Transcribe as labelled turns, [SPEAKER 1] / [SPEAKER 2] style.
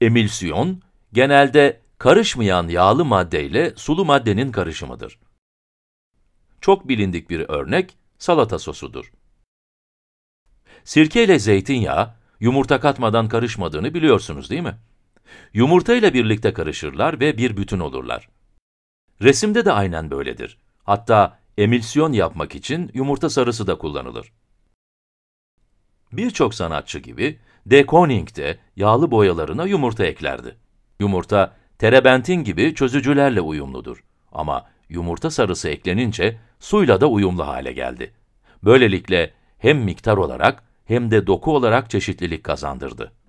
[SPEAKER 1] Emülsiyon,
[SPEAKER 2] genelde karışmayan yağlı maddeyle sulu maddenin karışımıdır.
[SPEAKER 3] Çok bilindik bir örnek salata sosudur. Sirke ile zeytinyağı yumurta katmadan karışmadığını biliyorsunuz değil mi? Yumurta ile birlikte karışırlar ve bir bütün olurlar. Resimde de aynen böyledir. Hatta emülsiyon yapmak için yumurta sarısı da kullanılır. Birçok sanatçı gibi de de yağlı boyalarına yumurta eklerdi. Yumurta, terebentin gibi çözücülerle uyumludur. Ama yumurta sarısı eklenince suyla da uyumlu hale geldi. Böylelikle hem miktar olarak hem de
[SPEAKER 1] doku olarak çeşitlilik kazandırdı.